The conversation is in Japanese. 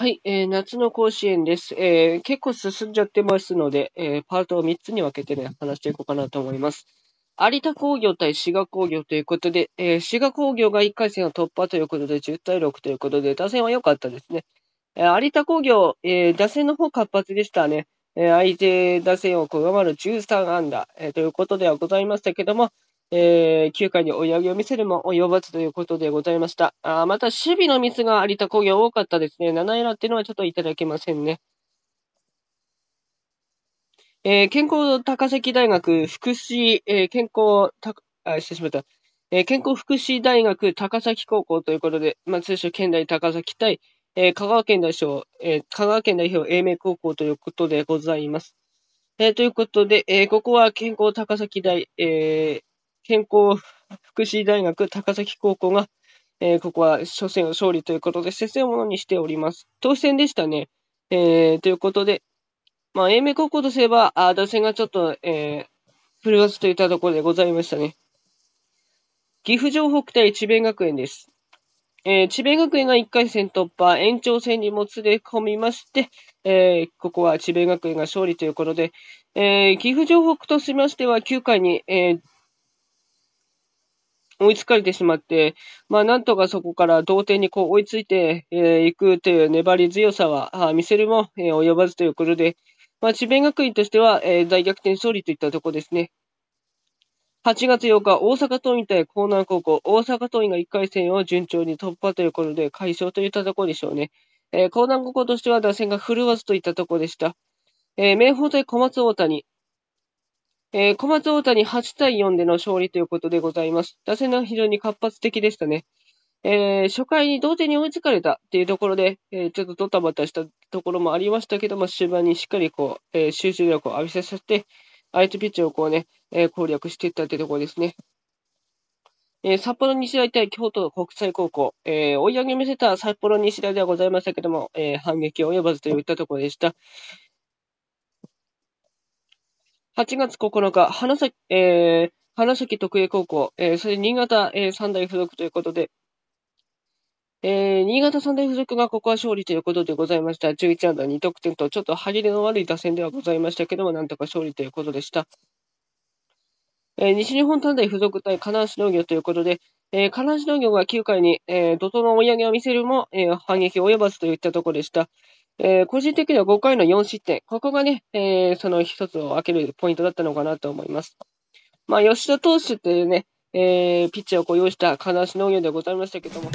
はい、えー、夏の甲子園です、えー、結構進んじゃってますので、えー、パートを3つに分けてね、話していこうかなと思います。有田工業対滋賀工業ということで、えー、滋賀工業が1回戦を突破ということで、10対6ということで、打線は良かったですね。えー、有田工業、えー、打線の方活発でしたね。えー、相手打線を上回る13安打、えー、ということではございましたけども、えー、9回で追い上げを見せるも及ばずということでございました。あまた、守備のミスが有田工業多かったですね。7エラーっていうのはちょっといただけませんね。えー、健康高崎大学福祉、えー、健康た、あ、失礼しました。えー、健康福祉大学高崎高校ということで、まあ、通称県大高崎対、えー、香川県代表、えー、香川県代表英明高校ということでございます。えー、ということで、えー、ここは健康高崎大、えー、健康福祉大学高崎高校が、えー、ここは初戦を勝利ということで、接戦をものにしております。当選でしたね。えー、ということで、まあ、英明高校とすれば、あ打線がちょっと、えー、振るわずといったところでございましたね。岐阜城北対智弁学園です。えー、智弁学園が1回戦突破、延長戦にもつれ込みまして、えー、ここは智弁学園が勝利ということで、えー、岐阜城北としましては9回に、えー、追いつかれてしまって、まあ、なんとかそこから同点にこう追いついてい、えー、くという粘り強さは見せるも、えー、及ばずということで、まあ、智弁学院としては、えー、大逆転勝利といったところですね。8月8日、大阪桐蔭対江南高校、大阪桐蔭が1回戦を順調に突破ということで、快勝といったところでしょうね。えー、江南高校としては打線が振るわずといったところでした。えー、明豊対小松大谷、えー、小松大谷8対4での勝利ということでございます。打線が非常に活発的でしたね。えー、初回に同点に追いつかれたっていうところで、えー、ちょっとドタバタしたところもありましたけども、終盤にしっかりこう、えー、集中力を浴びさせて、相手ピッチをこうね、え攻略していったってところですね。え札幌西大対京都国際高校、え追い上げ見せた札幌西大ではございましたけども、え反撃及ばずといったところでした。8月9日、花咲、えー、花咲徳栄高校、えー、それ新潟、えー、三大付属ということで、えー、新潟三大付属がここは勝利ということでございました。11安打2得点と、ちょっと歯切れの悪い打線ではございましたけども、なんとか勝利ということでした。えー、西日本短大付属対金足農業ということで、えー、金足農業が9回に、えー、怒涛の追い上げを見せるも、えー、反撃及ばずといったところでした。えー、個人的には5回の4失点。ここがね、えー、その一つを開けるポイントだったのかなと思います。まあ、吉田投手というね、えー、ピッチャーを雇用した金足農業でございましたけども。